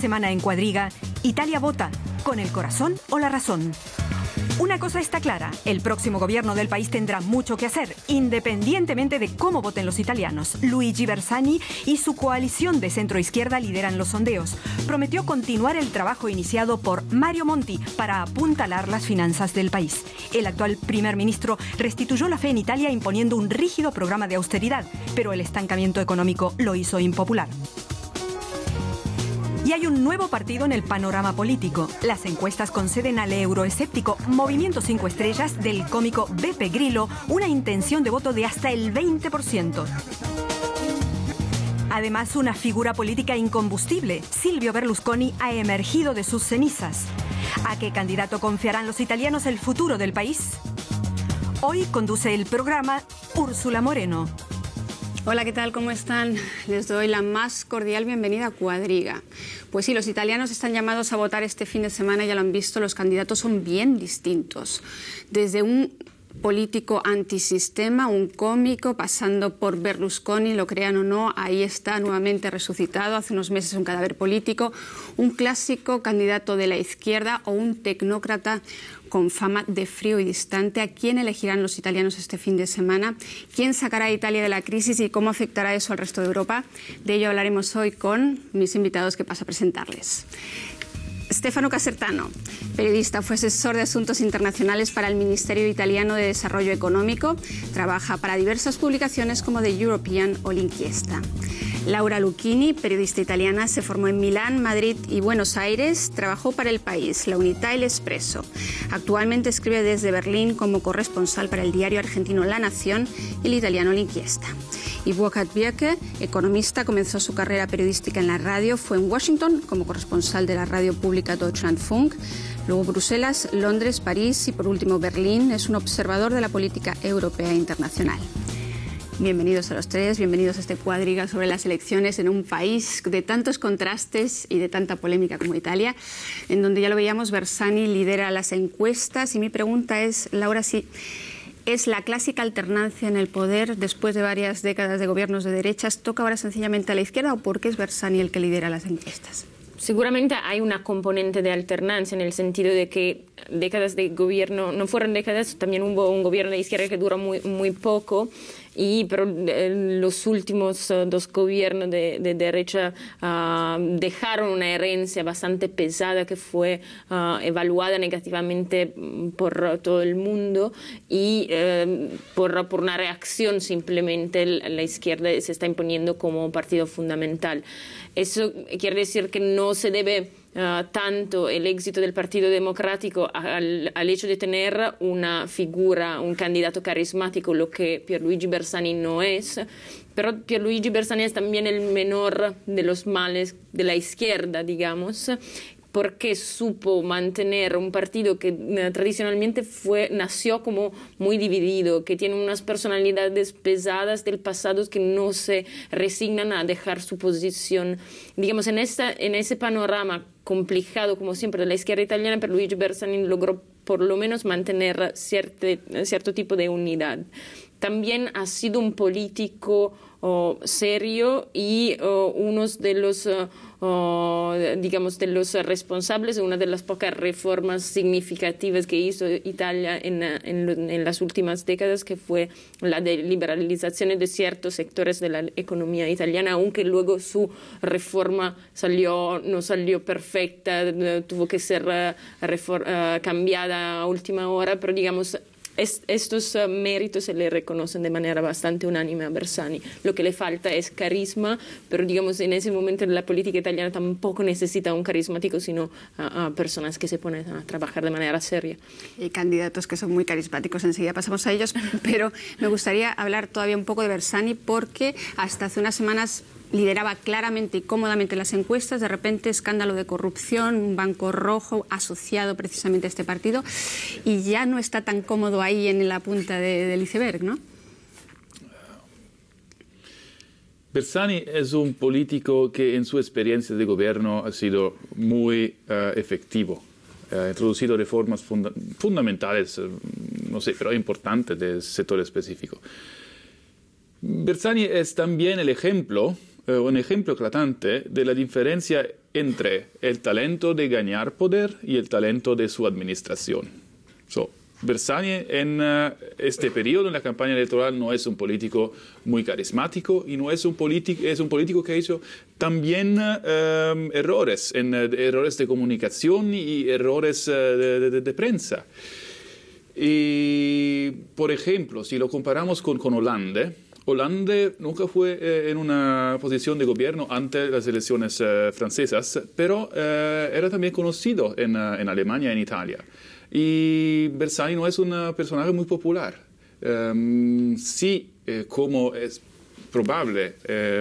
semana en Cuadriga, Italia vota, con el corazón o la razón. Una cosa está clara, el próximo gobierno del país tendrá mucho que hacer, independientemente de cómo voten los italianos. Luigi Bersani y su coalición de centro-izquierda lideran los sondeos. Prometió continuar el trabajo iniciado por Mario Monti para apuntalar las finanzas del país. El actual primer ministro restituyó la fe en Italia imponiendo un rígido programa de austeridad, pero el estancamiento económico lo hizo impopular. Y hay un nuevo partido en el panorama político. Las encuestas conceden al euroescéptico Movimiento 5 Estrellas del cómico Beppe Grillo una intención de voto de hasta el 20%. Además, una figura política incombustible, Silvio Berlusconi, ha emergido de sus cenizas. ¿A qué candidato confiarán los italianos el futuro del país? Hoy conduce el programa Úrsula Moreno. Hola, ¿qué tal? ¿Cómo están? Les doy la más cordial bienvenida a Cuadriga. Pues sí, los italianos están llamados a votar este fin de semana, ya lo han visto, los candidatos son bien distintos. Desde un político antisistema, un cómico, pasando por Berlusconi, lo crean o no, ahí está nuevamente resucitado, hace unos meses un cadáver político, un clásico candidato de la izquierda o un tecnócrata con fama de frío y distante. ¿A quién elegirán los italianos este fin de semana? ¿Quién sacará a Italia de la crisis y cómo afectará eso al resto de Europa? De ello hablaremos hoy con mis invitados que paso a presentarles. Stefano Casertano, periodista, fue asesor de asuntos internacionales para el Ministerio Italiano de Desarrollo Económico. Trabaja para diversas publicaciones como The European o L'Inquiesta. Laura Lucchini, periodista italiana, se formó en Milán, Madrid y Buenos Aires, trabajó para El País, La Unità y El Expreso. Actualmente escribe desde Berlín como corresponsal para el diario argentino La Nación y el italiano L'Inquiesta. Y Burkhard Bierke, economista, comenzó su carrera periodística en la radio, fue en Washington como corresponsal de la radio pública Deutschlandfunk, luego Bruselas, Londres, París y por último Berlín. Es un observador de la política europea e internacional. Bienvenidos a los tres, bienvenidos a este cuadriga sobre las elecciones en un país de tantos contrastes y de tanta polémica como Italia, en donde ya lo veíamos, Bersani lidera las encuestas y mi pregunta es, Laura, si es la clásica alternancia en el poder después de varias décadas de gobiernos de derechas, ¿toca ahora sencillamente a la izquierda o por qué es Bersani el que lidera las encuestas? seguramente hay una componente de alternancia en el sentido de que décadas de gobierno, no fueron décadas, también hubo un gobierno de izquierda que duró muy, poco, y pero eh, los últimos eh, dos gobiernos de, derecha ah, dejaron una herencia bastante pesada que fue ah, evaluada negativamente mm, por todo el mundo y em, por, por, una reacción simplemente la izquierda se está imponiendo como partido fundamental. Eso quiere decir que no se debe ah, tanto el éxito del Partido Democrático al, al, hecho de tener una figura, un candidato carismático, lo que Pierluigi Bersani no es. Pero Pierluigi Bersani es también el menor de los males de la izquierda, digamos, qué supo mantener un partido que eh, tradicionalmente fue, nació como muy dividido, que tiene unas personalidades pesadas del pasado que no se resignan a dejar su posición. Digamos, en, ese panorama complicado, como siempre, de la izquierda italiana, pero Luigi Bersani logró por lo menos mantener cierto tipo de unidad también ha sido un político oh, serio y oh, uno de los, oh, digamos, de los responsables de una de las pocas reformas significativas que hizo Italia en, las últimas décadas, que fue la liberalización de ciertos sectores de la economía italiana, aunque luego su reforma salió, no salió perfecta, tuvo que ser ah, ah, cambiada a última hora, pero digamos, estos eh, méritos se le reconocen de manera bastante unánime a Bersani. Lo que le falta es carisma, pero digamos, en ese momento la política italiana tampoco necesita un carismático, sino a, personas que se ponen a trabajar de manera seria. Y candidatos que son muy carismáticos, enseguida pasamos a ellos, pero me gustaría hablar todavía un poco de Bersani porque hasta hace unas semanas lideraba claramente y cómodamente las encuestas, de repente escándalo de corrupción, un banco rojo asociado precisamente a este partido, y ya no está tan cómodo ahí en la punta del iceberg, ¿no? Bersani es un político que en su experiencia de gobierno ha sido muy eh, efectivo. Ha introducido reformas fundamentales, eh, no sé, pero importantes del sector específico. Bersani es también el ejemplo eh, un ejemplo eclatante de la diferencia entre el talento de ganar poder y el talento de su administración. So, Bersani en eh, este periodo, en la campaña electoral, no es un político muy carismático y no es un, es un político que ha hecho también eh, errores, en, errores de comunicación y errores de, de, prensa. Y, por ejemplo, si lo comparamos con, con Hollande, Hollande nunca fue eh, en una posición de gobierno ante las elecciones eh, francesas, pero eh, era también conocido en, Alemania, en Italia. Y Bersani no es un personaje muy popular. Em, sí, como es probable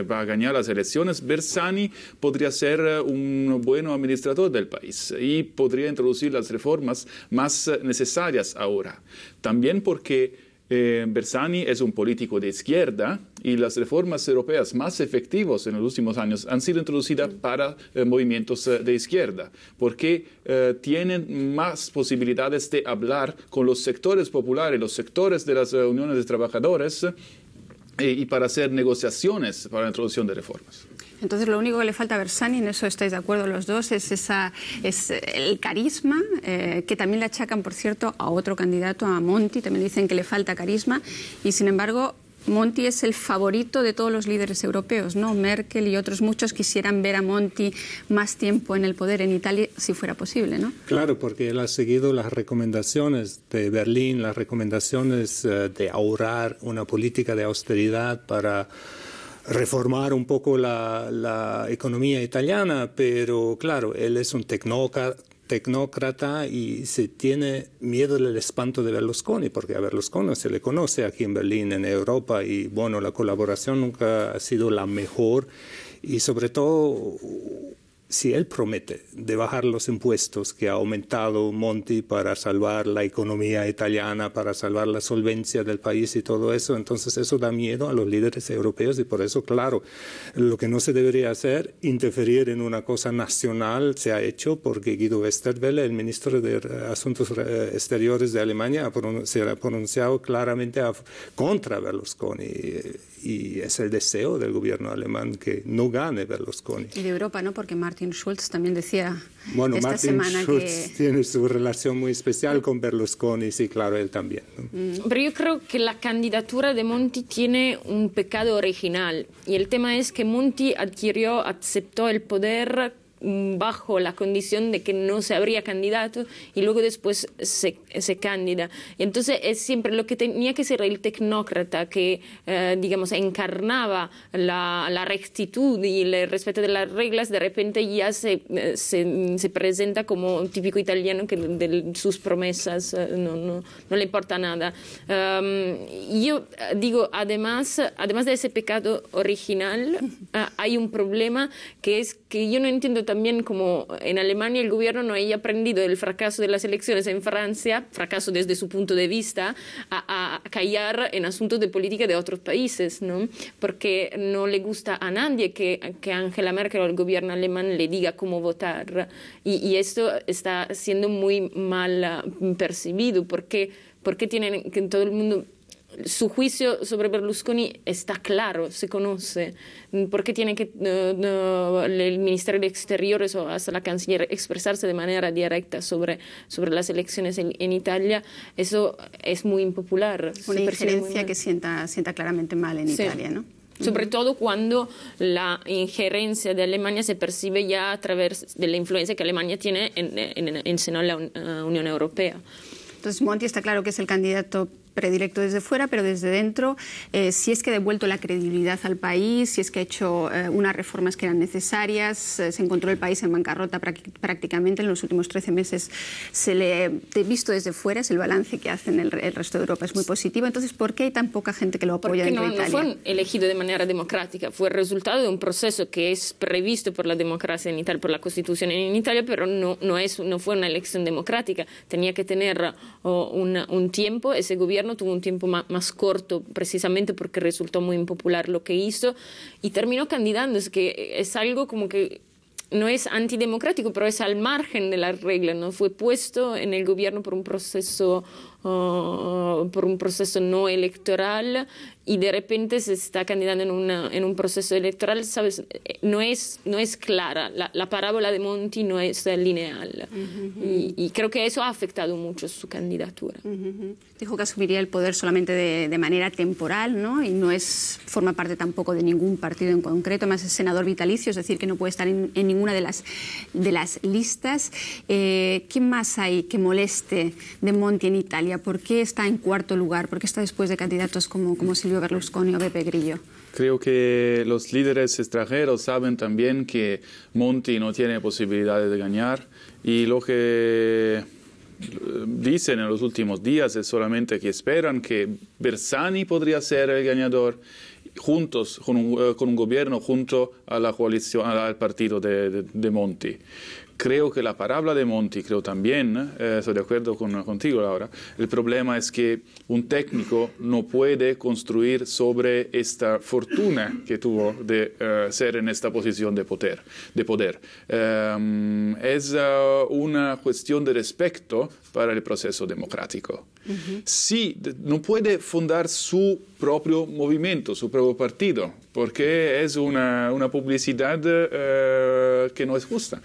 va a ganar las elecciones, Bersani podría ser un buen administrador del país y podría introducir las reformas más necesarias ahora. También porque eh, Bersani es un político de izquierda y las reformas europeas más efectivas en los últimos años han sido introducidas para eh, movimientos eh, de izquierda, porque tienen más posibilidades de hablar con los sectores populares, los sectores de las uniones de trabajadores y para hacer negociaciones para la introducción de reformas. Entonces lo único que le falta a Bersani, en eso estáis de acuerdo los dos, es, esa, es el carisma, eh, que también le achacan, por cierto, a otro candidato, a Monti, también dicen que le falta carisma, y sin embargo Monti es el favorito de todos los líderes europeos, ¿no? Merkel y otros muchos quisieran ver a Monti más tiempo en el poder en Italia, si fuera posible, ¿no? Claro, porque él ha seguido las recomendaciones de Berlín, las recomendaciones eh, de ahorrar una política de austeridad para reformar un poco la, economía italiana, pero claro, él es un tecnócrata, y se tiene miedo del espanto de Berlusconi, porque a Berlusconi se le conoce aquí en Berlín, en Europa, y bueno, la colaboración nunca ha sido la mejor, y sobre todo si él promete de bajar los impuestos que ha aumentado Monti para salvar la economía italiana, para salvar la solvencia del país y todo eso, entonces eso da miedo a los líderes europeos y por eso, claro, lo que no se debería hacer, interferir en una cosa nacional, se ha hecho porque Guido Westerwelle, el ministro de Asuntos Exteriores de Alemania, se ha pronunciado claramente contra Berlusconi y es el deseo del gobierno alemán que no gane Berlusconi. Y de Europa, ¿no? Porque Martin Schulz también decía bueno, esta Martin semana Schulz que... tiene su relación muy especial con Berlusconi, sí, claro, él también. Mm. Pero yo creo que la candidatura de Monti tiene un pecado original y el tema es que Monti adquirió, aceptó el poder Mm, bajo la condición de que no se habría candidato y luego después se, se candida. Entonces es siempre lo que tenía que ser el tecnócrata que, eh, digamos, encarnaba la, la, rectitud y el respeto de las reglas, de repente ya se, eh, se, se presenta como un típico italiano que de sus promesas eh, no, no, le importa nada. yo digo, además, además de ese pecado original, hay un problema que es que yo no entiendo también como en Alemania el gobierno no haya aprendido del fracaso de las elecciones en Francia, fracaso desde su punto de vista, a, callar en asuntos de política de otros países, ¿no? Porque no le gusta a nadie que, que Angela Merkel o el gobierno alemán le diga cómo votar. Y, y esto está siendo muy mal ah, percibido porque, qué tienen que todo el mundo su juicio sobre Berlusconi está claro, se conoce, qué tiene que el Ministerio de Exteriores o hasta la Canciller expresarse de manera directa sobre, sobre las elecciones en, Italia, eso es muy impopular. Una injerencia que sienta, sienta claramente mal en Italia, ¿no? sobre todo cuando la injerencia de Alemania se percibe ya a través de la influencia que Alemania tiene en, en, la Unión Europea. Entonces, Monti está claro que es el candidato predilecto desde fuera, pero desde dentro, eh, si es que ha devuelto la credibilidad al país, si es que ha hecho eh, unas reformas que eran necesarias, eh, se encontró el país en bancarrota prácticamente en los últimos 13 meses, se le ha visto desde fuera, es el balance que hacen el, el, resto de Europa, es muy positivo. Entonces, ¿por qué hay tan poca gente que lo apoya en no, No fue elegido de manera democrática, fue resultado de un proceso que es previsto por la democracia en Italia, por la Constitución en Italia, pero no, no, es, no fue una elección democrática, tenía que tener oh, un tiempo ese gobierno tuvo un tiempo más, corto precisamente porque resultó muy impopular lo que hizo y terminó candidando. Es que es algo como que no es antidemocrático, pero es al margen de la regla, ¿no? Fue puesto en el gobierno por un proceso, ah, por un proceso no electoral y de repente se está candidando en, en un proceso electoral, ¿sabes? Eh, no es, no es clara, la, la parábola de Monti no es lineal. y, creo que eso ha afectado mucho su candidatura. Dijo que asumiría el poder solamente de, de, manera temporal, ¿no? Y no es, forma parte tampoco de ningún partido en concreto, más es senador vitalicio, es decir, que no puede estar en, ninguna de las, de las listas. Eh, ¿Qué más hay que moleste de Monti en Italia? ¿Por qué está en cuarto lugar? ¿Por qué está después de candidatos como, como Silvio Berlusconi o Grillo. Creo que los líderes extranjeros saben también que Monti no tiene posibilidades de ganar y lo que eh, dicen en los últimos días es solamente que esperan que Bersani podría ser el ganador juntos, con un, eh, gobierno junto a la coalición, al partido de Monti creo que la parábola de Monti, creo también, eh, estoy de acuerdo con, contigo Laura, el problema es que un técnico no puede construir sobre esta fortuna que tuvo de eh, ser en esta posición de poder. De poder. Eh, es una cuestión de respeto para el proceso democrático. Sí, no puede fundar su propio movimiento, su propio partido, porque es una, una publicidad que no es justa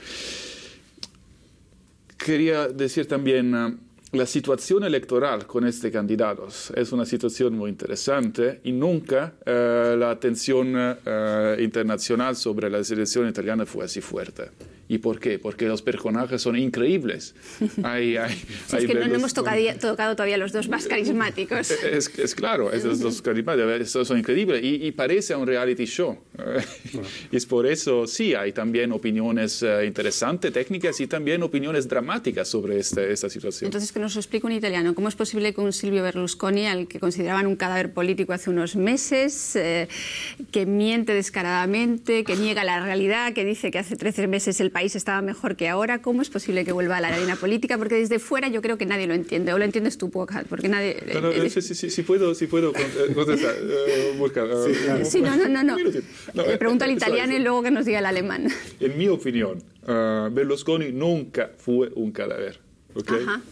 quería decir también, ah, la situación electoral con este candidatos. es una situación muy interesante y nunca eh, la atención eh, internacional sobre la selección italiana fue así fuerte. ¿Y por qué? Porque los personajes son increíbles. es que no, hemos tocado, tocado, todavía los dos más carismáticos. Es, claro, esos dos carismáticos son increíbles y, y parece un reality show. Y es por eso, sí, hay también opiniones eh, interesantes, técnicas y también opiniones dramáticas sobre este, esta, situación. Entonces, que nos explique un italiano, ¿cómo es posible que un Silvio Berlusconi, al que consideraban un cadáver político hace unos meses, eh, que miente descaradamente, que niega la realidad, que dice que hace 13 meses el país estaba mejor que ahora, ¿cómo es posible que vuelva a la arena política? Porque desde fuera yo creo que nadie lo entiende, o lo entiendes tú, porque nadie... No, puedo, puedo contestar, sí, no, no, no, no. Eh, pregunto al italiano y luego que nos diga el alemán. En mi opinión, eh, Berlusconi nunca fue un cadáver.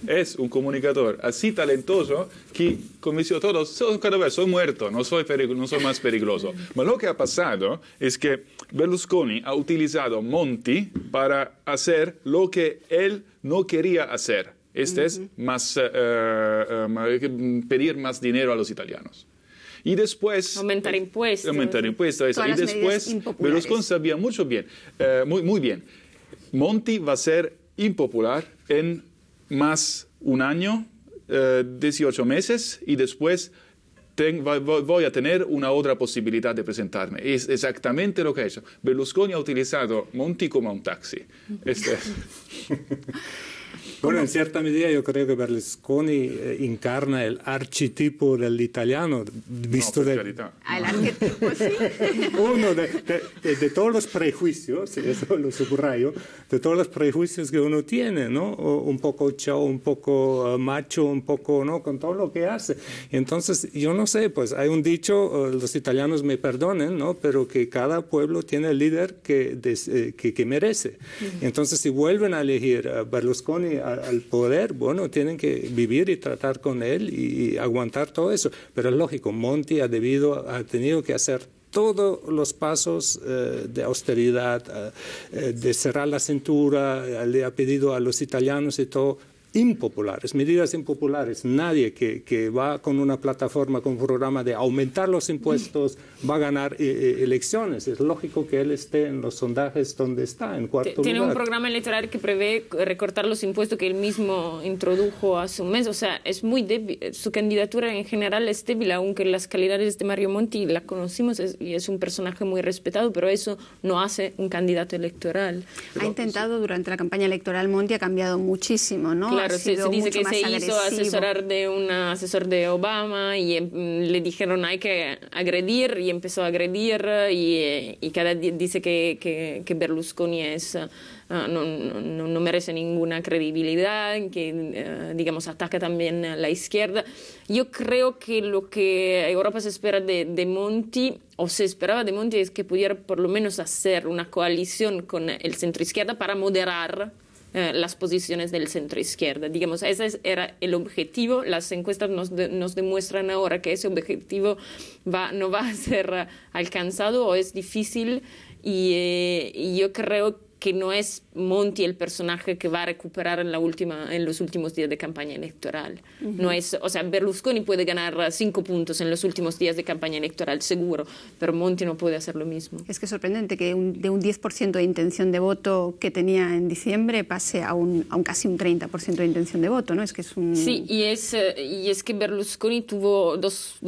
Es un comunicador así talentoso que convenció a todos, soy cada vez, soy muerto, no soy, no soy más peligroso. Pero lo que ha pasado es que Berlusconi ha utilizado Monti para hacer lo que él no quería hacer. Este es más, eh, eh, eh, pedir más dinero a los italianos. Y después... Aumentar impuestos. Aumentar impuestos. Y después Berlusconi sabía mucho bien, muy, muy bien. Monti va a ser impopular en más un año, eh, 18 meses, y después voy a tener una otra posibilidad de presentarme. Es exactamente lo que ha hecho. Berlusconi ha utilizado Monti como un taxi. Este. Bueno, en cierta medida yo creo que Berlusconi eh, encarna el archetipo del italiano, visto pues, de... El arquetipo, sí. uno de, todos los prejuicios, eso lo subrayo, de todos los prejuicios que uno tiene, ¿no? Un poco chao, un poco eh, macho, un poco, ¿no? Con todo lo que hace. Entonces, yo no sé, pues hay un dicho, eh, los italianos me perdonen, ¿no? Pero que cada pueblo tiene el líder que, que, merece. Entonces, si vuelven a elegir a Berlusconi, al poder, bueno, tienen que vivir y tratar con él y, aguantar todo eso. Pero es lógico, Monti ha, debido, tenido que hacer todos los pasos eh, de austeridad, eh, eh, de cerrar la cintura, le ha pedido a los italianos y todo impopulares, medidas impopulares. Nadie que, que, va con una plataforma, con un programa de aumentar los impuestos va a ganar eh, eh, elecciones. Es lógico que él esté en los sondajes donde está, en cuarto Tiene un programa electoral que prevé recortar los impuestos que él mismo introdujo hace un mes. O sea, es muy débil. Su candidatura en general es débil, aunque las calidades de este Mario Monti la conocimos y es un personaje muy respetado, pero eso no hace un candidato electoral. ha intentado durante la campaña electoral Monti, ha cambiado muchísimo, ¿no? claro, se, dice que se hizo asesorar de un asesor de Obama y em, le dijeron hay que agredir y empezó a agredir y, eh, cada día dice que, que, Berlusconi es, ah, no, no, merece ninguna credibilidad, que eh, digamos ataca también a la izquierda. Yo creo que lo que Europa se espera de, de Monti o se esperaba de Monti es que pudiera por lo menos hacer una coalición con el centro izquierda para moderar eh, las posiciones del centro izquierda. Digamos, ese era el objetivo. Las encuestas nos, nos demuestran ahora que ese objetivo va, no va a ser alcanzado o es difícil y, eh, y yo creo que que no es Monti el personaje que va a recuperar en, los últimos días de campaña electoral. no es, o sea, Berlusconi puede ganar cinco puntos en los últimos días de campaña electoral, seguro, pero Monti no puede hacer lo mismo. Es que es sorprendente que de un 10% de intención de voto que tenía en diciembre pase a un, un casi un 30% de intención de voto, ¿no? Es que es un... Sí, y es, eh, que Berlusconi tuvo dos,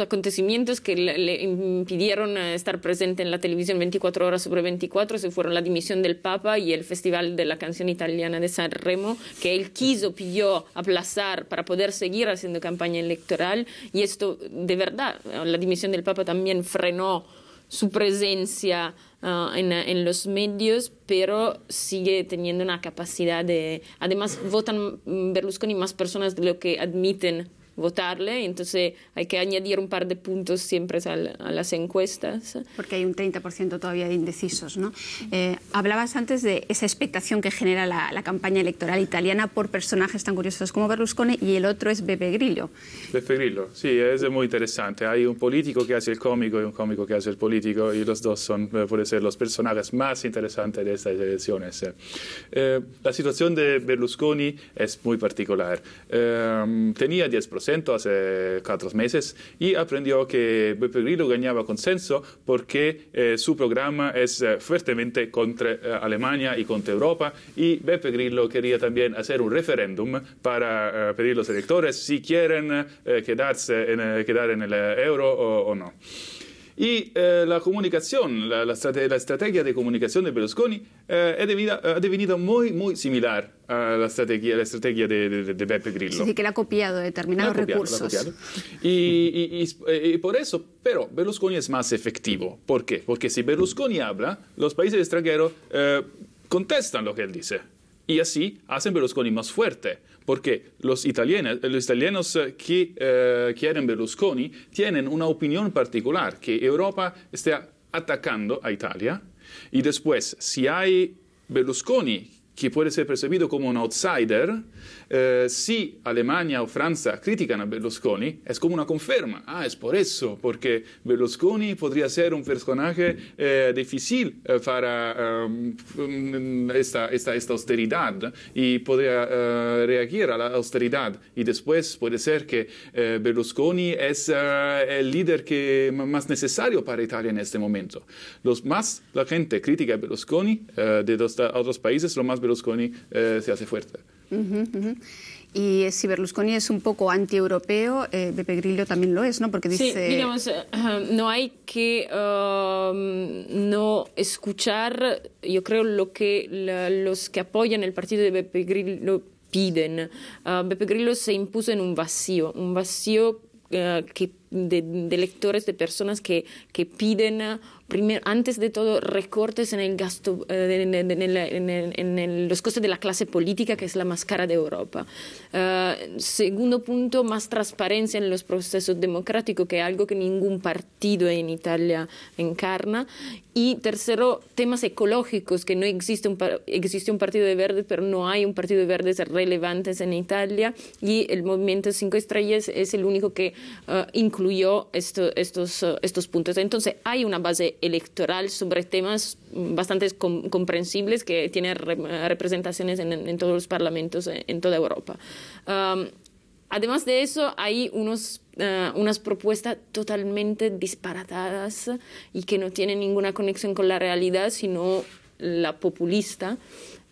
acontecimientos que le, impidieron eh, estar presente en la televisión 24 horas sobre 24, se fueron la dimisión del Papa y el Festival de la Canción Italiana de San Remo, que él quiso, pidió aplazar para poder seguir haciendo campaña electoral. Y esto, de verdad, la dimisión del Papa también frenó su presencia ah, en, los medios, pero sigue teniendo una capacidad de... Además, votan Berlusconi más personas de lo que admiten votarle. Entonces hay que añadir un par de puntos siempre a, las encuestas. Porque hay un 30% todavía de indecisos. ¿no? Eh, hablabas antes de esa expectación que genera la, campaña electoral italiana por personajes tan curiosos como Berlusconi y el otro es Beppe Grillo. Beppe Grillo, sí, es muy interesante. Hay un político que hace el cómico y un cómico que hace el político y los dos son, eh, pueden ser los personajes más interesantes de estas elecciones. Eh. la situación de Berlusconi es muy particular. tenía 10% hace cuatro meses y aprendió que Beppe Grillo ganaba consenso porque eh, su programa es eh, fuertemente contra eh, Alemania y contra Europa y Beppe Grillo quería también hacer un referéndum para pedir a los electores si quieren quedarse en, quedar en el euro o no. Y eh, la comunicación, la, la, estrategia, de comunicación de Berlusconi eh, ha devenido muy, muy similar a la estrategia, la estrategia de, Beppe Grillo. Es decir, que la ha copiado determinados recursos. Eh, y, por eso, pero Berlusconi es más efectivo. ¿Por qué? Porque si Berlusconi habla, los países extranjeros contestan lo que él dice y así hacen Berlusconi más fuerte, porque los italianos, los italianos eh, que eh, quieren Berlusconi tienen una opinión particular, que Europa esté atacando a Italia, y después, si hay Berlusconi que puede ser percibido como un outsider, eh, si Alemania o Francia critican a Berlusconi, es como una confirma. Ah, es por eso, porque Berlusconi podría ser un personaje eh, difícil eh, para em, em, esta, austeridad y podría reagir a la austeridad. Y después puede ser que Berlusconi es el líder que más necesario para Italia en este momento. Los más la gente critica a Berlusconi de otros países, lo más Berlusconi eh, se hace fuerte. Y eh, si Berlusconi es un poco anti-europeo, Beppe eh, Grillo también lo es, ¿no? Porque dice... Sí, digamos, no hay que um, no escuchar, yo creo, lo que los que apoyan el partido de Beppe Grillo piden. Beppe ah, Grillo se impuso en un vacío, un vacío ah, que de, de, lectores, de personas que, que piden antes de todo, recortes en, el gasto, eh, en, los costes de la clase política, que es la más cara de Europa. Eh, segundo punto, más transparencia en los procesos democráticos, que es algo que ningún partido en Italia encarna. Y tercero, temas ecológicos, que no existe un, existe un partido de verdes, pero no hay un partido de verdes relevantes en Italia. Y el movimiento 5 Estrellas es el único que eh, incluyó estos, estos puntos. Entonces, hay una base electoral sobre temas bastante comprensibles que tiene representaciones en, todos los parlamentos eh, en toda Europa. además de eso, hay unos eh, unas propuestas totalmente disparatadas y que no tienen ninguna conexión con la realidad, sino la populista.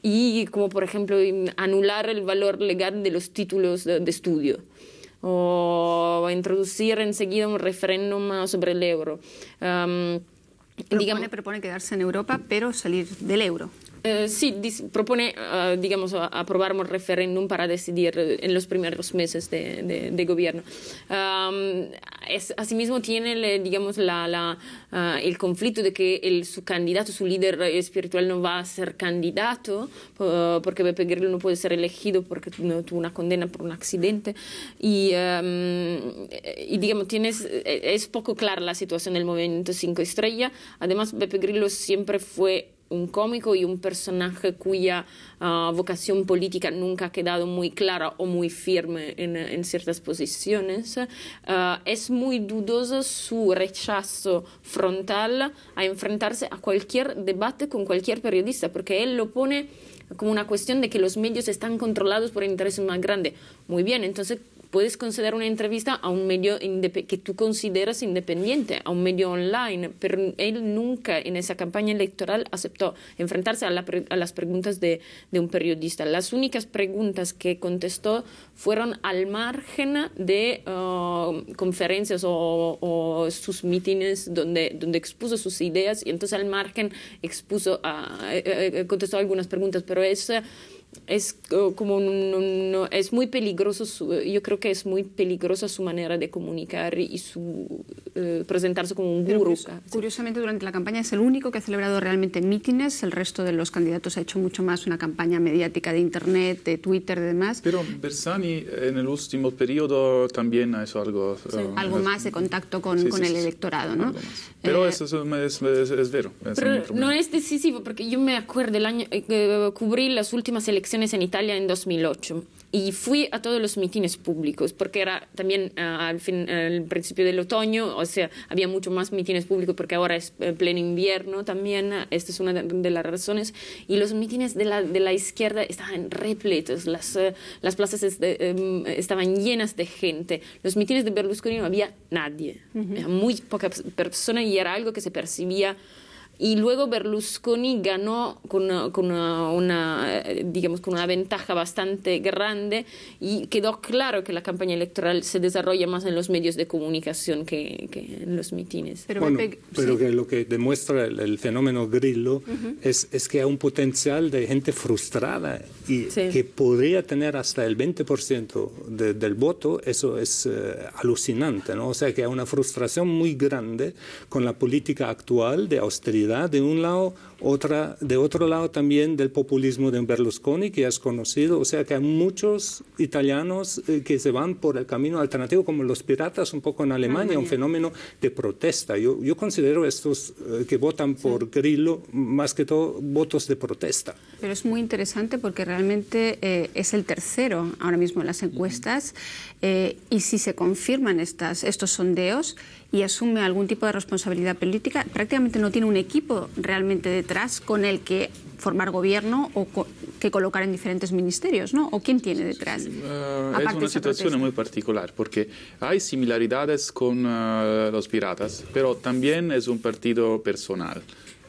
Y como por ejemplo anular el valor legal de los títulos de, estudio o introducir enseguida un referéndum sobre el euro. Propone, digamos, propone quedarse en Europa, pero salir del euro. Eh, sí, propone, ah, digamos, aprobar un referéndum para decidir eh, en los primeros meses de, gobierno. asimismo, tiene, digamos, la, ah, el conflicto de que su candidato, su líder espiritual, no va a ser candidato, porque Pepe Grillo no puede ser elegido porque no, tuvo una condena por un accidente. Y, eh, digamos, es poco clara la situación del movimiento 5 Estrellas. Además, Pepe Grillo siempre fue un cómico y un personaje cuya ah, vocación política nunca ha quedado muy clara o muy firme en, ciertas posiciones, ah, es muy dudoso su rechazo frontal a enfrentarse a cualquier debate con cualquier periodista, porque él lo pone como una cuestión de que los medios están controlados por intereses más grandes. Muy bien, entonces puedes conceder una entrevista a un medio que tú consideras independiente, a un medio online, pero él nunca en esa campaña electoral aceptó enfrentarse a, las preguntas de, un periodista. Las únicas preguntas que contestó fueron al margen de um, conferencias o, sus mítines donde, donde expuso sus ideas y entonces al margen expuso, eh, eh, contestó algunas preguntas, pero es es como es muy peligroso yo creo que es muy peligrosa su manera de comunicar y su eh, presentarse como un gurú curiosamente durante la campaña es el único que ha celebrado realmente mítines el resto de los candidatos ha hecho mucho más una campaña mediática de internet de Twitter y demás pero Bersani en el último periodo también ha hecho algo eh, algo más de contacto con, con el electorado no pero eh, eso es, es, es, vero no es decisivo porque yo me acuerdo el año que cubrí las últimas elecciones elecciones en Italia en 2008 y fui a todos los mitines públicos, porque era también ah, al, fin, principio del otoño, o sea, había mucho más mitines públicos porque ahora es eh, pleno invierno también, ah, esta es una de, las razones, y los mitines de la, de la izquierda estaban repletos, las, eh, las plazas eh, em, estaban llenas de gente, los mitines de Berlusconi no había nadie, muy poca persona y era algo que se percibía y luego Berlusconi ganó con una, con una, eh, digamos, con una ventaja bastante grande y quedó claro que la campaña electoral se desarrolla más en los medios de comunicación que, que en los mitines. Pero, pero que lo que demuestra el, fenómeno Grillo es, es, que hay un potencial de gente frustrada y que podría tener hasta el 20% del voto, eso es eh, alucinante, ¿no? O sea que hay una frustración muy grande con la política actual de austeridad de un lado, otra, de otro lado también del populismo de Berlusconi, que has conocido. O sea que hay muchos italianos eh, que se van por el camino alternativo, como los piratas un poco en Alemania, un fenómeno de protesta. Yo, yo considero estos eh, que votan por Grillo más que todo votos de protesta. Pero es muy interesante porque realmente eh, es el tercero ahora mismo en las encuestas y si se confirman estas, estos sondeos y asume algún tipo de responsabilidad política, prácticamente no tiene un equipo realmente detrás con el que formar gobierno o que colocar en diferentes ministerios, ¿no? ¿O quién tiene detrás? es una situación muy particular porque hay similaridades con eh, los piratas, pero también es un partido personal.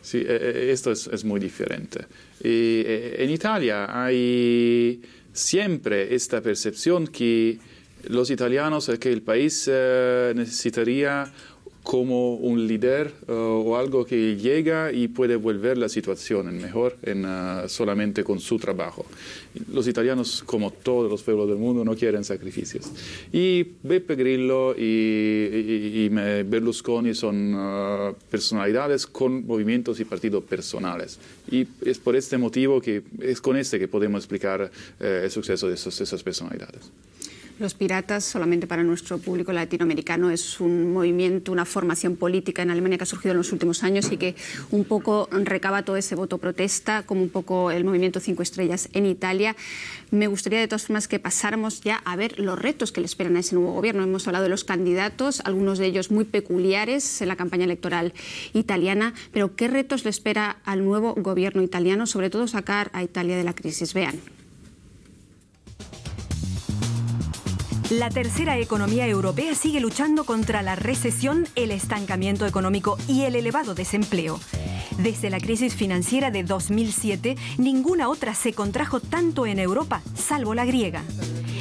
Sí, e, e, esto es, muy diferente. Y, e, en Italia hay siempre esta percepción que los italianos, eh, que el país eh, necesitaría como un líder eh, o algo que llega y puede volver la situación mejor en, eh, solamente con su trabajo. Los italianos, como todos los pueblos del mundo, no quieren sacrificios. Y Beppe Grillo y, Berlusconi son eh, personalidades con movimientos y partidos personales. Y es por este motivo que es con este que podemos explicar el suceso de esas, esas personalidades. Los Piratas, solamente para nuestro público latinoamericano, es un movimiento, una formación política en Alemania que ha surgido en los últimos años y que un poco recaba todo ese voto protesta, como un poco el movimiento Cinco Estrellas en Italia. Me gustaría de todas formas que pasáramos ya a ver los retos que le esperan a ese nuevo gobierno. Hemos hablado de los candidatos, algunos de ellos muy peculiares en la campaña electoral italiana, pero ¿qué retos le espera al nuevo gobierno italiano, sobre todo sacar a Italia de la crisis? Vean. La tercera economía europea sigue luchando contra la recesión, el estancamiento económico y el elevado desempleo. Desde la crisis financiera de 2007, ninguna otra se contrajo tanto en Europa, salvo la griega.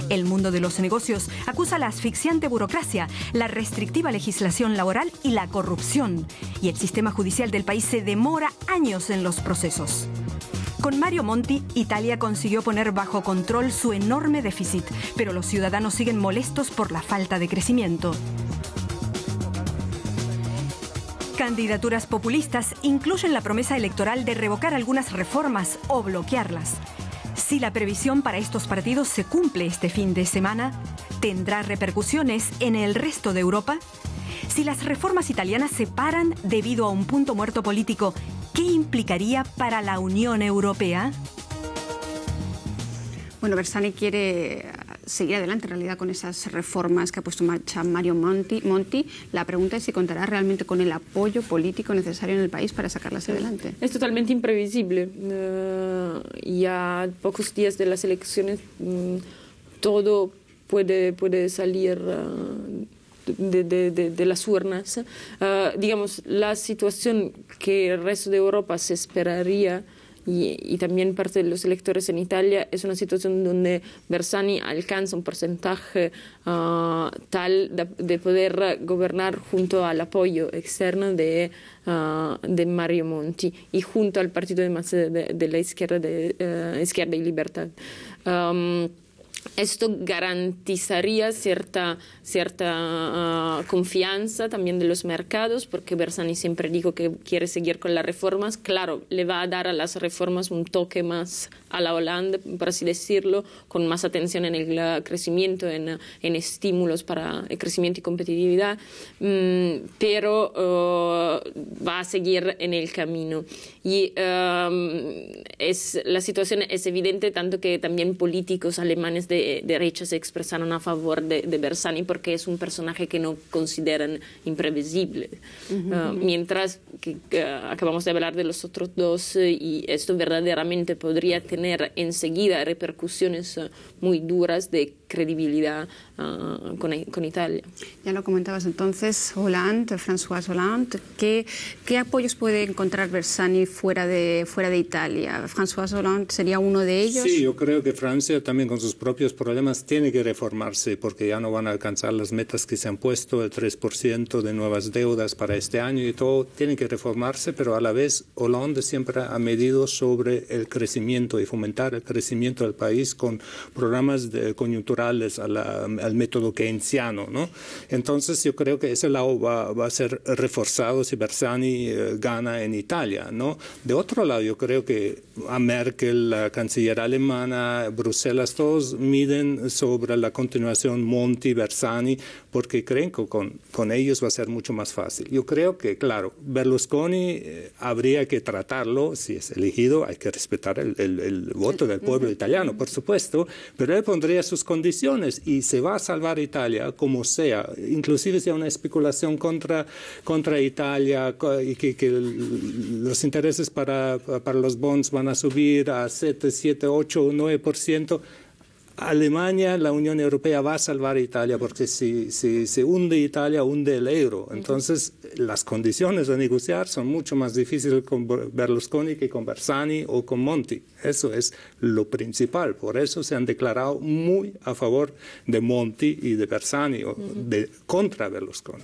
El mundo de los negocios acusa la asfixiante burocracia, la restrictiva legislación laboral y la corrupción. Y el sistema judicial del país se demora años en los procesos. Con Mario Monti, Italia consiguió poner bajo control su enorme déficit, pero los ciudadanos siguen molestos por la falta de crecimiento. Candidaturas populistas incluyen la promesa electoral de revocar algunas reformas o bloquearlas. Si la previsión para estos partidos se cumple este fin de semana, ¿tendrá repercusiones en el resto de Europa? Si las reformas italianas se paran debido a un punto muerto político, ¿qué implicaría para la Unión Europea? Bueno, Bersani quiere seguir adelante en realidad con esas reformas que ha puesto en marcha Mario Monti. la pregunta es si contará realmente con el apoyo político necesario en el país para sacarlas adelante. Es totalmente imprevisible. Y eh, ya pocos días de las elecciones mm, todo puede, puede salir eh, de, de, de, las urnas, ah, digamos, la situación que el resto de Europa se esperaría y, también parte de los electores en Italia es una situación donde Bersani alcanza un porcentaje ah, tal de, poder gobernar junto al apoyo externo de, ah, de Mario Monti y junto al partido de, de la izquierda, de, izquierda y libertad esto garantizaría cierta, cierta ah, confianza también de los mercados, porque Bersani siempre dijo que quiere seguir con las reformas. Claro, le va a dar a las reformas un toque más a la Holanda, por así decirlo, con más atención en el crecimiento, en, en estímulos para el crecimiento y competitividad, mm, pero oh, va a seguir en el camino. Y ah, la situación es evidente, tanto que también políticos alemanes de derecha se expresaron a favor de, Bersani porque es un personaje que no consideran imprevisible. Ah, mientras que ah, acabamos de hablar de los otros dos eh, y esto verdaderamente podría tener enseguida repercusiones ah, muy duras de credibilidad ah, con, Italia. Ya lo comentabas entonces, Hollande, François Hollande, ¿qué, qué apoyos puede encontrar Bersani fuera de, fuera de Italia? ¿François Hollande sería uno de ellos? Sí, yo creo que Francia también con sus propios problemas tiene que reformarse porque ya no van a alcanzar las metas que se han puesto, el 3% de nuevas deudas para este año y todo, tiene que reformarse, pero a la vez Hollande siempre ha medido sobre el crecimiento y fomentar el crecimiento del país con programas de coyuntura al método keynesiano. ¿no? Entonces yo creo que ese lado va, va a ser reforzado si Bersani eh, gana en Italia. ¿no? De otro lado, yo creo que a Merkel, la canciller alemana, Bruselas, todos miden sobre la continuación Monti, Bersani, porque creen que con, con ellos va a ser mucho más fácil. Yo creo que, claro, Berlusconi eh, habría que tratarlo, si es elegido, hay que respetar el, el, el voto del pueblo italiano, por supuesto, pero él pondría sus condiciones y se va a salvar Italia como sea, inclusive si hay una especulación contra, contra Italia y que, los intereses para, para los bonds van a subir a 7, 7, 8 9%, Alemania, la Unión Europea va a salvar a Italia porque si, se hunde Italia, hunde el euro. Entonces, las condiciones a negociar son mucho más difíciles con Berlusconi que con Bersani o con Monti. Eso es lo principal. Por eso se han declarado muy a favor de Monti y de Bersani, o de, contra Berlusconi.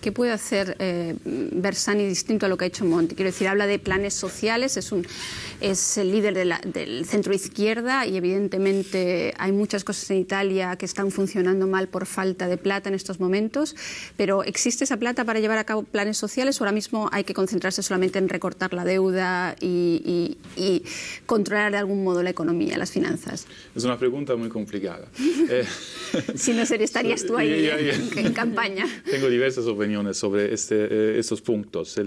¿Qué puede hacer eh, Bersani distinto a lo que ha hecho Monti? Quiero decir, habla de planes sociales, es, un, es el líder del centro izquierda y evidentemente hay muchas cosas en Italia que están funcionando mal por falta de plata en estos momentos, pero ¿existe esa plata para llevar a cabo planes sociales o ahora mismo hay que concentrarse solamente en recortar la deuda y, controlar de algún modo la economía, las finanzas? Es una pregunta muy complicada. Eh, si no, sería, estarías tú ahí En, campaña. Tengo diversas opiniones sobre este, eh, estos puntos.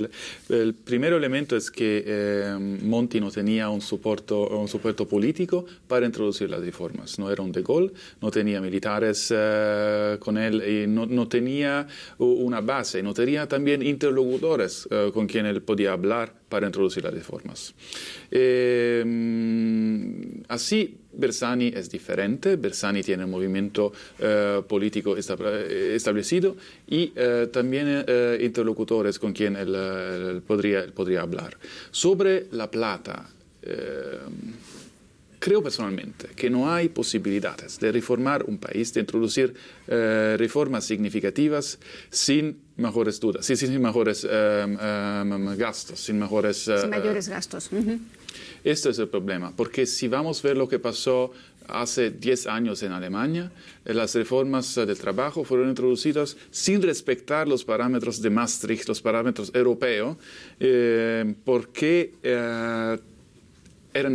El, primer elemento es que eh, Monti no tenía un soporte un político para introducir la reformas. No era un de Gaulle, no tenía militares eh, con él, y no, tenía una base, no tenía también interlocutores eh, con quien él podía hablar para introducir las reformas. Eh, así, Bersani es diferente, Bersani tiene un movimiento político establecido y también interlocutores con quien él podría hablar. Sobre la plata, Creo personalmente que no hay posibilidades de reformar un país, de introducir eh, reformas significativas sin mejores dudas, sin, mejores eh, em, em, gastos, sin mejores... Eh, mayores gastos. Este es el problema, porque si vamos a ver lo que pasó hace 10 años en Alemania, las reformas del trabajo fueron introducidas sin respetar los parámetros de Maastricht, los parámetros europeos, porque era,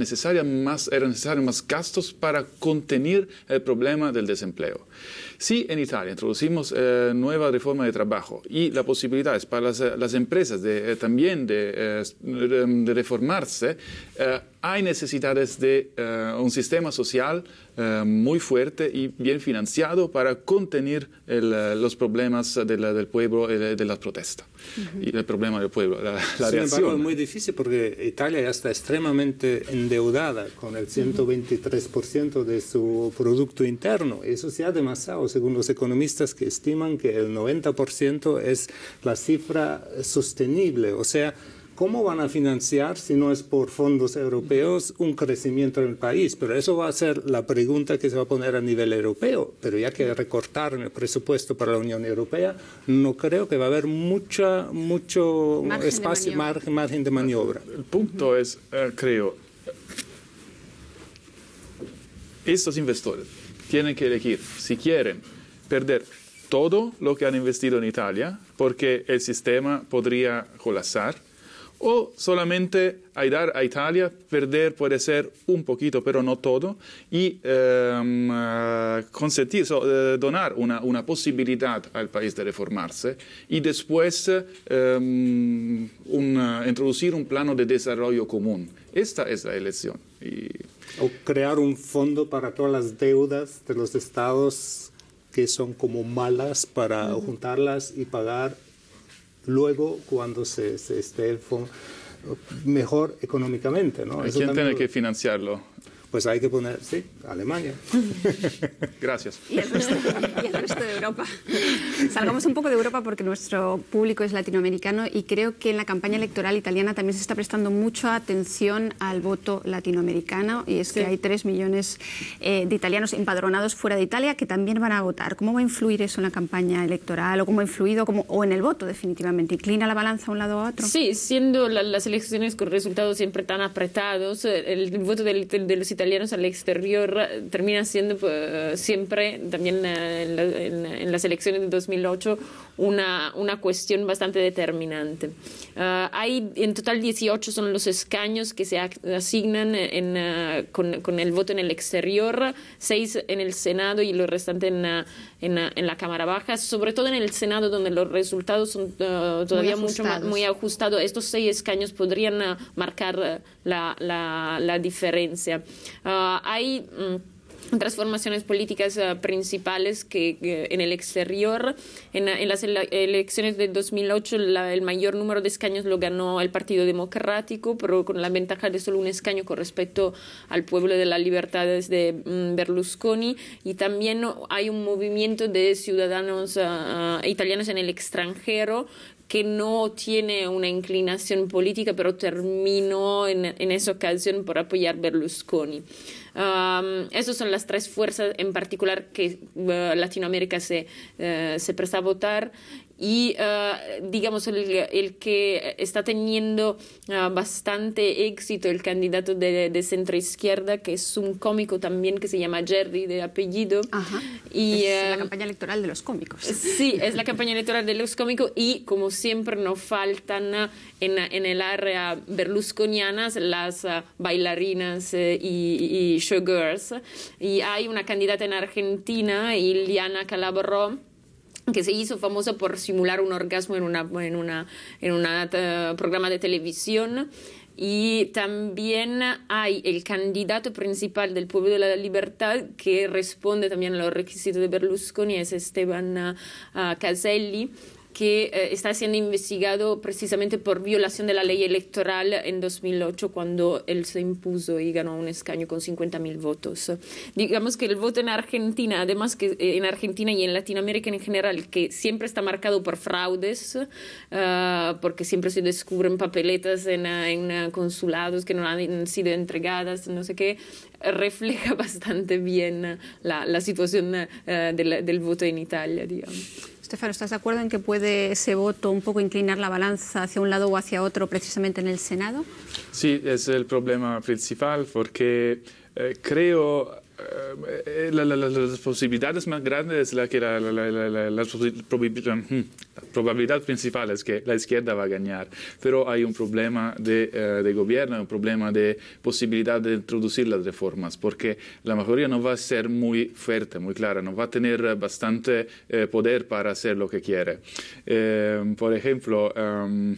más, eran necesarios más gastos para contener el problema del desempleo. Si en Italia introducimos eh, nueva reforma de trabajo y la posibilidad es para las, eh, empresas de, eh, también de, reformarse, hay necesidades de un sistema social muy fuerte y bien financiado para contener los problemas del pueblo de la protesta. y el problema del pueblo. La, la es muy difícil porque Italia ya está extremadamente endeudada con el 123% de su Producto Interno. Eso ha demasiado según los economistas que estiman que el 90% es la cifra sostenible. O sea, ¿cómo van a financiar, si no es por fondos europeos, un crecimiento en el país? Pero eso va a ser la pregunta que se va a poner a nivel europeo. Pero ya que recortaron el presupuesto para la Unión Europea, no creo que va a haber mucha, mucho espacio, margen, de maniobra. El punto es, eh, creo, estos inversores tienen que elegir si quieren perder todo lo que han investido en Italia, porque el sistema podría colapsar, o solamente ayudar a Italia, perder puede ser un poquito, pero no todo, y em, eh, consentir, eh, donar una, posibilidad al país de reformarse y después em, eh, introducir un plano de desarrollo común esta es la elección. O crear un fondo para todas las deudas de los estados que son como malas para juntarlas y pagar luego cuando se, esté el fondo mejor económicamente. ¿no? tiene que financiarlo pues hay que poner, sí, Alemania. Gracias. Y el, resto, el, resto, de Europa. Salgamos un poco de Europa porque nuestro público es latinoamericano y creo que en la campaña electoral italiana también se está prestando mucha atención al voto latinoamericano y es que hay tres millones eh, de italianos empadronados fuera de Italia que también van a votar. ¿Cómo va a influir eso en la campaña electoral o cómo ha influido como, o en el voto definitivamente? ¿Inclina la balanza a un lado a otro? Sí, siendo las elecciones con resultados siempre tan apretados, eh, el, voto del los italianos al exterior termina siendo eh, siempre, también eh, en, las elecciones de 2008, una, una cuestión bastante determinante. Ah, hay en total 18 son los escaños que se asignan eh, con, con, el voto en el exterior, 6 en el Senado y lo restante en, la Cámara Baja, sobre todo en el Senado donde los resultados son todavía muy mucho muy ajustados. Estos 6 escaños podrían marcar la, la diferencia. Ah, hay. Mm, transformaciones políticas ah, principales que, en el exterior. En, ah, las elecciones de 2008 el mayor número de escaños lo ganó el Partido Democrático, pero con la ventaja de solo un escaño con respecto al pueblo de la libertad de mm, Berlusconi. Y también hay un movimiento de ciudadanos italianos en el extranjero que no tiene una inclinación política, pero terminó en, en esa ocasión por apoyar Berlusconi. Um, esas son las tres fuerzas en particular que eh, Latinoamérica se, eh, se presta a votar y eh, digamos el, que está teniendo eh, bastante éxito el candidato de, de, centro izquierda que es un cómico también que se llama Jerry de apellido y es la eh, campaña electoral de los cómicos sí es la campaña electoral de los cómicos y como siempre no faltan en, el área berlusconianas las bailarinas y, y showgirls y hay una candidata en Argentina Iliana Calabro que se hizo famoso por simular un orgasmo en un en una, en una eh, programa de televisión. Y también hay el candidato principal del Pueblo de la Libertad que responde también a los requisitos de Berlusconi, es Esteban ah, Caselli, que eh, está siendo investigado precisamente por violación de la ley electoral en 2008 cuando él se impuso y ganó un escaño con 50.000 votos. Digamos que el voto en Argentina, además que eh, en Argentina y en Latinoamérica en general, que siempre está marcado por fraudes, ah, porque siempre se descubren papeletas en, ah, ah, consulados que no han sido entregadas, no sé qué, refleja bastante bien la, situación del, del voto en Italia, digamos. Estefano, ¿estás de acuerdo en que puede ese voto un poco inclinar la balanza hacia un lado o hacia otro precisamente en el Senado? Sí, es el problema principal porque eh, creo eh, eh, las posibilidades más grandes es la que las principal es que la izquierda va a ganar. Pero hay un problema de, eh, de gobierno, un problema de posibilidad de introducir las reformas, porque la mayoría no va a ser muy fuerte, muy clara, no va a tener bastante poder para hacer lo que quiere. por ejemplo, em,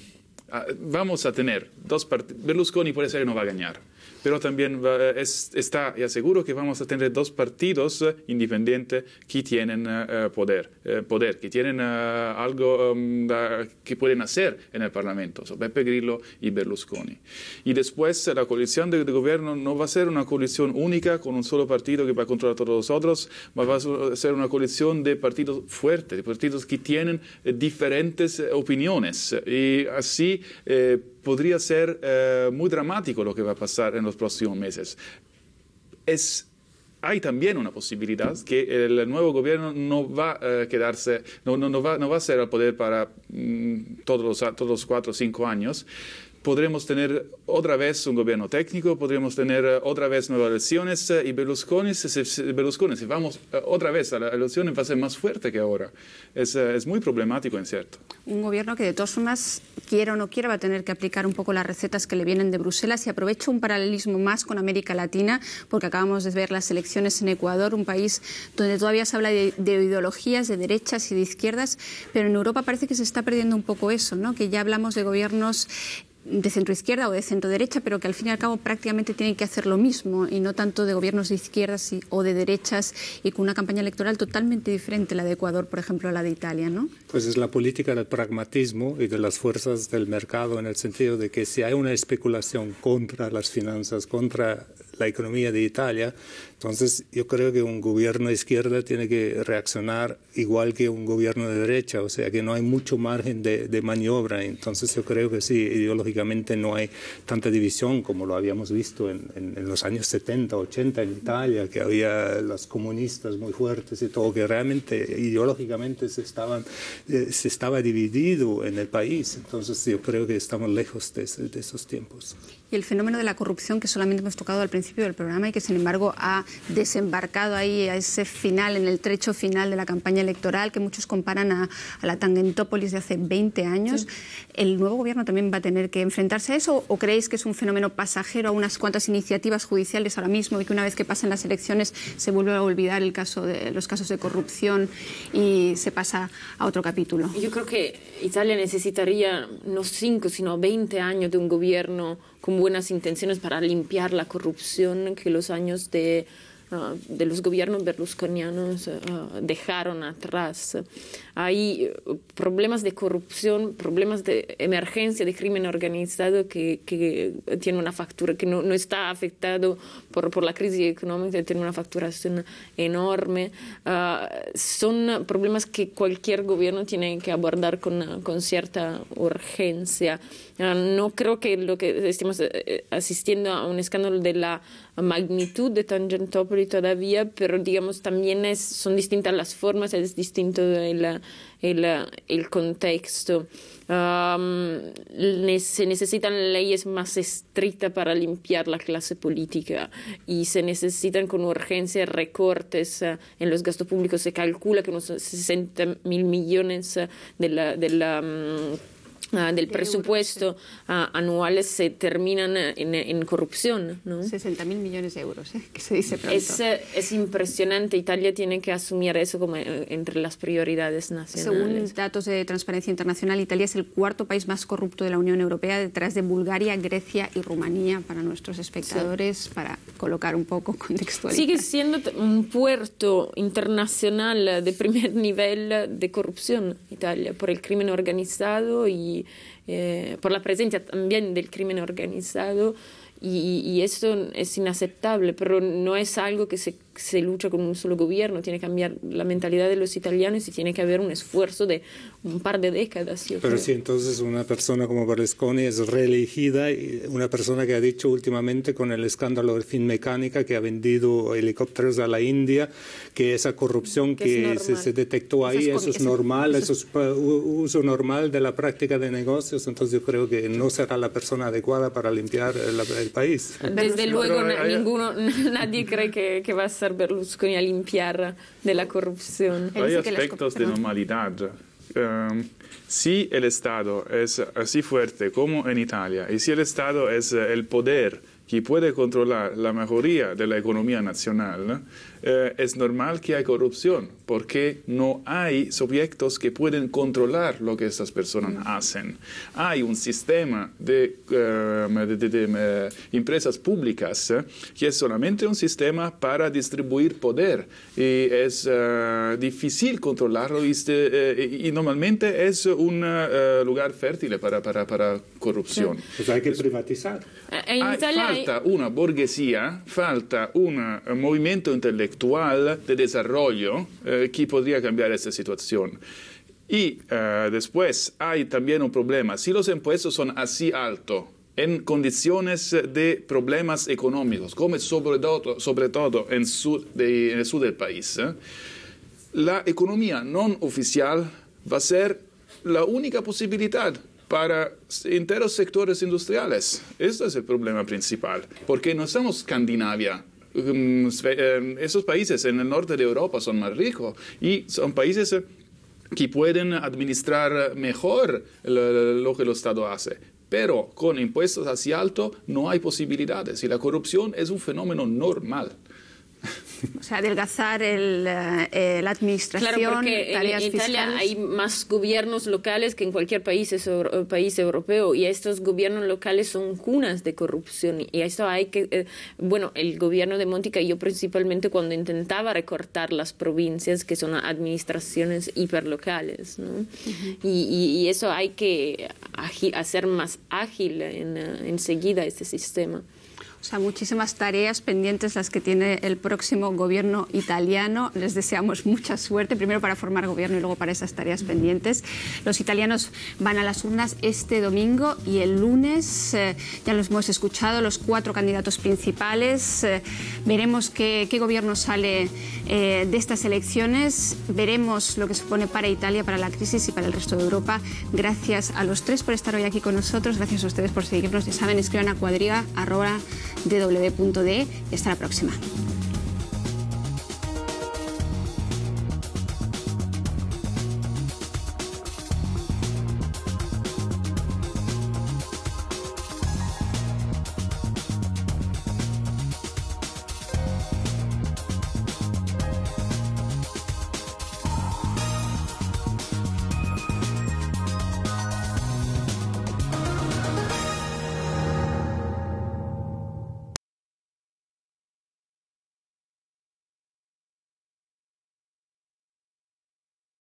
ah, vamos a tener dos partidos. Berlusconi puede ser que no va a ganar pero también eh, está, y aseguro que vamos a tener dos partidos eh, independientes que tienen eh, poder, poder, que tienen algo um, que pueden hacer en el Parlamento, so, Beppe Grillo y Berlusconi. Y después la coalición de, gobierno no va a ser una coalición única con un solo partido que va a controlar a todos los otros, va a ser una coalición de partidos fuertes, de partidos que tienen diferentes opiniones. Y así podría ser eh, muy dramático lo que va a pasar en los próximos meses. Es hay también una posibilidad que el nuevo gobierno no va a quedarse, no, va, a ser al poder para mm, todos, todos los cuatro o cinco años, podremos tener otra vez un gobierno técnico, podremos tener eh, otra vez nuevas elecciones eh, y Berlusconi, Berlusconi si vamos eh, otra vez a las elecciones, va a ser más fuerte que ahora. Es, es muy problemático, en cierto. Un gobierno que de todas formas, quiera o no quiera, va a tener que aplicar un poco las recetas que le vienen de Bruselas y aprovecho un paralelismo más con América Latina, porque acabamos de ver las elecciones en Ecuador, un país donde todavía se habla de, ideologías de derechas y de izquierdas, pero en Europa parece que se está perdiendo un poco eso, ¿no? que ya hablamos de gobiernos de centro izquierda o de centro derecha, pero que al fin y al cabo prácticamente tienen que hacer lo mismo y no tanto de gobiernos de izquierdas o de derechas y con una campaña electoral totalmente diferente, la de Ecuador, por ejemplo, a la de Italia, ¿no? Pues es la política del pragmatismo y de las fuerzas del mercado en el sentido de que si hay una especulación contra las finanzas, contra la economía de Italia, entonces, yo creo que un gobierno de izquierda tiene que reaccionar igual que un gobierno de derecha, o sea que no hay mucho margen de, maniobra. Entonces, yo creo que sí, ideológicamente no hay tanta división como lo habíamos visto en, los años 70, 80 en Italia, que había los comunistas muy fuertes y todo, que realmente ideológicamente se, estaban, eh, se estaba dividido en el país. Entonces, yo creo que estamos lejos de, de esos tiempos. Y el fenómeno de la corrupción que solamente hemos tocado al principio del programa y que, sin embargo, ha desembarcado ahí a ese final, en el trecho final de la campaña electoral, que muchos comparan a, la Tangentópolis de hace 20 años. ¿El nuevo gobierno también va a tener que enfrentarse a eso o creéis que es un fenómeno pasajero a unas cuantas iniciativas judiciales ahora mismo y que una vez que pasen las elecciones se vuelve a olvidar el caso de, los casos de corrupción y se pasa a otro capítulo? Yo creo que Italia necesitaría no 5, sino 20 años de un gobierno con buenas intenciones para limpiar la corrupción que los años de, ah, de los gobiernos berlusconianos ah, ah, dejaron atrás. Hay eh, problemas de corrupción, problemas de emergencia de crimen organizado que, que tiene una factura, que no, está afectado por, por, la crisis económica, tiene una facturación enorme. son problemas que cualquier gobierno tiene que abordar con, con cierta urgencia. Ah, no creo que lo que estemos eh, eh, asistiendo a un escándalo de la magnitud de Tangentopoli todavía, pero digamos también son distintas las formas, es distinto el, el, contexto. se necesitan leyes más estrictas para limpiar la clase política y se necesitan con urgencia recortes ah, en los gastos públicos. Se calcula que unos 60 mil millones ah, de la... Mm, Ah, del presupuesto anuales se terminan eh, en, corrupción. ¿no? 60 mil millones de euros, eh, que se dice pronto. Eh, es, impresionante. Italia tiene que asumir eso como entre las prioridades nacionales. Según datos de Transparencia Internacional, Italia es el cuarto país más corrupto de la Unión Europea, detrás de Bulgaria, Grecia y Rumanía, para nuestros espectadores, para colocar un poco contextual. Sigue siendo un puerto internacional de primer nivel de corrupción, Italia, por el crimen organizado y eh, por la presencia también del crimen organizado y, y es inaceptable, pero no es algo que se se lucha con un solo gobierno, tiene que cambiar la mentalidad de los italianos y tiene que haber un esfuerzo de un par de décadas. Pero si entonces una persona como Berlusconi es reelegida, una persona que ha dicho últimamente con el escándalo de Finmecánica que ha vendido helicópteros a la India, que esa corrupción que, se, detectó ahí, eso es, normal, eso es uso normal de la práctica de negocios, entonces yo creo que no será la persona adecuada para limpiar el, país. Desde luego, ninguno, nadie cree que, que va a ser Berlusconi a limpiar de la corrupción. Hay aspectos de normalidad. Em, si el Estado es así fuerte como en Italia y si el Estado es el poder que puede controlar la mayoría de la economía nacional, eh, es normal que haya corrupción, porque no hay sujetos que pueden controlar lo que estas personas hacen. Hay un sistema de, eh, empresas públicas eh, que es solamente un sistema para distribuir poder y es difícil controlarlo este, y, normalmente es un lugar fértil para, para, corrupción. Pues hay que privatizar. E falta una burguesía, falta un movimiento intelectual actual de desarrollo eh, que podría cambiar esta situación. Y eh, después hay también un problema. Si los impuestos son así altos, en condiciones de problemas económicos, como sobre todo, en, el sur del país, ¿eh? la economía no oficial va a ser la única posibilidad para enteros sectores industriales. Este es el problema principal, porque no somos Escandinavia, Mm, em, esos países en el norte de Europa son más ricos y son países que pueden administrar mejor lo que el Estado hace. Pero con impuestos hacia alto no hay posibilidades y la corrupción es un fenómeno normal. O sea, adelgazar el, eh, eh, la administración, en Italia hay más gobiernos locales que en cualquier eh, país, europeo y estos gobiernos locales son cunas de corrupción y eso hay que... bueno, el gobierno de Monti yo principalmente cuando intentaba recortar las provincias que son administraciones hiperlocales, ¿no? y, eso hay que hacer más ágil enseguida este sistema. O sea, muchísimas tareas pendientes las que tiene el próximo gobierno italiano. Les deseamos mucha suerte, primero para formar gobierno y luego para esas tareas pendientes. Los italianos van a las urnas este domingo y el lunes, eh, ya los hemos escuchado, los cuatro candidatos principales. Eh, veremos qué gobierno sale eh, de estas elecciones. Veremos lo que supone para Italia, para la crisis y para el resto de Europa. Gracias a los tres por estar hoy aquí con nosotros. Gracias a ustedes por seguirnos. Ya saben, escriban a cuadriga.dw.de y e. hasta la próxima.